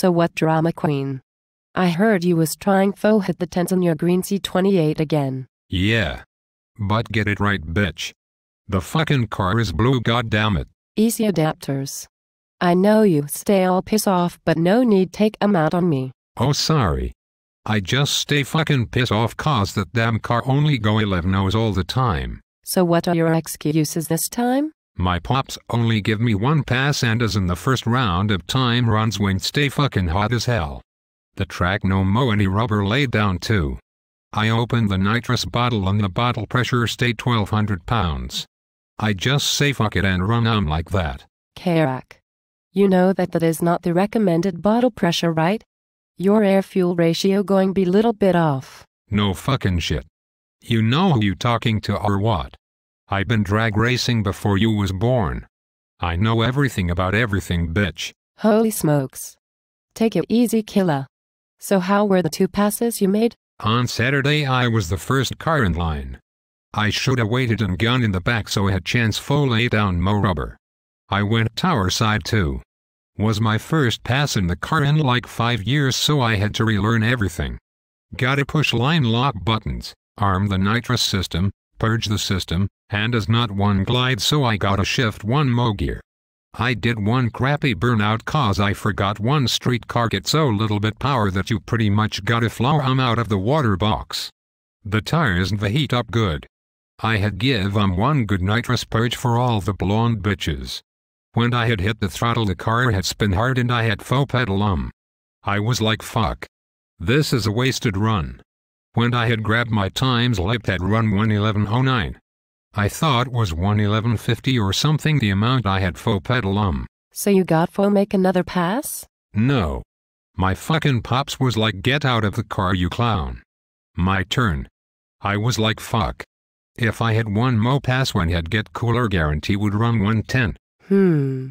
So what drama queen? I heard you was trying fo hit the tens on your green C28 again. Yeah. But get it right, bitch. The fucking car is blue, goddammit. Easy adapters. I know you stay all piss off, but no need take em out on me. Oh, sorry. I just stay fucking piss off cause that damn car only go 11 knows all the time. So what are your excuses this time? My pops only give me one pass and is in the first round of time runs when stay fucking hot as hell. The track no mo any rubber laid down too. I opened the nitrous bottle and the bottle pressure stayed 1200 pounds. I just say fuck it and run on like that. Karak. You know that that is not the recommended bottle pressure, right? Your air fuel ratio going be little bit off. No fucking shit. You know who you talking to or what? I been drag racing before you was born. I know everything about everything, bitch. Holy smokes. Take it easy, killer. So how were the two passes you made? On Saturday I was the first car in line. I shoulda waited and gun in the back so I had chance lay down more rubber. I went tower side too. Was my first pass in the car in like 5 years so I had to relearn everything. Gotta push line lock buttons, arm the nitrous system, purge the system, and as not one glide so I gotta shift one mo gear. I did one crappy burnout cause I forgot one streetcar get so little bit power that you pretty much gotta flower um out of the water box. The tires and the heat up good. I had give um one good nitrous purge for all the blonde bitches. When I had hit the throttle the car had spin hard and I had faux pedal um. I was like fuck. This is a wasted run. When I had grabbed my times light at run 111.09. I thought was 111.50 or something the amount I had faux pedal um. So you got faux make another pass? No. My fucking pops was like get out of the car you clown. My turn. I was like fuck. If I had one mo pass when had get cooler guarantee would run 110. Hmm.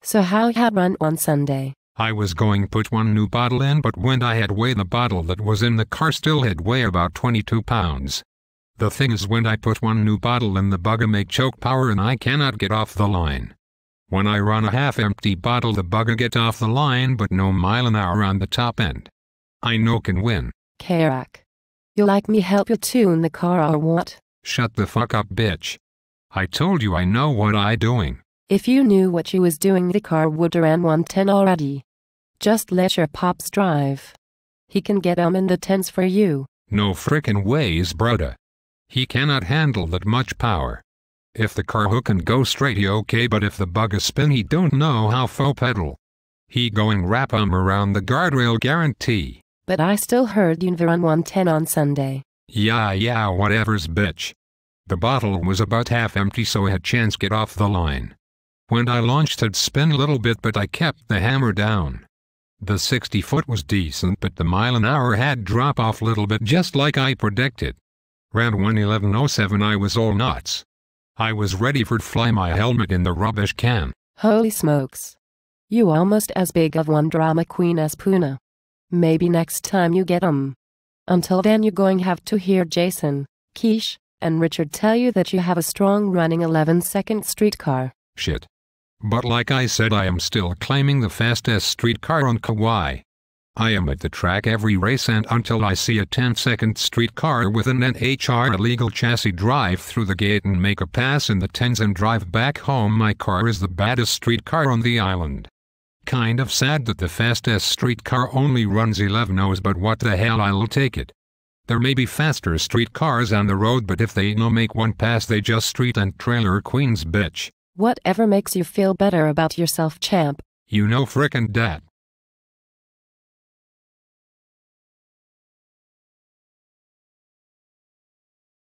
So how had run on Sunday? I was going put one new bottle in but when I had weighed the bottle that was in the car still had weigh about 22 pounds. The thing is when I put one new bottle in the bugger make choke power and I cannot get off the line. When I run a half empty bottle the bugger get off the line but no mile an hour on the top end. I know can win. Karak. You like me help you tune the car or what? Shut the fuck up bitch. I told you I know what I doing. If you knew what she was doing the car would run 110 already. Just let your pops drive. He can get um in the tens for you. No frickin' ways, broda. He cannot handle that much power. If the car hook and go straight he okay but if the bug is spin he don't know how fo pedal. He going wrap um around the guardrail guarantee. But I still heard you run 110 on Sunday. Yeah yeah whatever's bitch. The bottle was about half empty so I had chance get off the line. When I launched it spin a little bit but I kept the hammer down. The 60 foot was decent but the mile an hour had drop off little bit just like I predicted. Round 111.07 I was all nuts. I was ready for fly my helmet in the rubbish can. Holy smokes. You almost as big of one drama queen as Puna. Maybe next time you get 'em. Until then you're going have to hear Jason, Keish, and Richard tell you that you have a strong running 11 second streetcar. Shit. But like I said I am still claiming the fastest streetcar on Kauai. I am at the track every race and until I see a 10-second streetcar with an NHR illegal chassis drive through the gate and make a pass in the 10s and drive back home my car is the baddest streetcar on the island. Kind of sad that the fastest streetcar only runs 11 knows but what the hell I'll take it. There may be faster streetcars on the road but if they no make one pass they just street and trailer queens bitch. Whatever makes you feel better about yourself, champ. You know frickin' dat.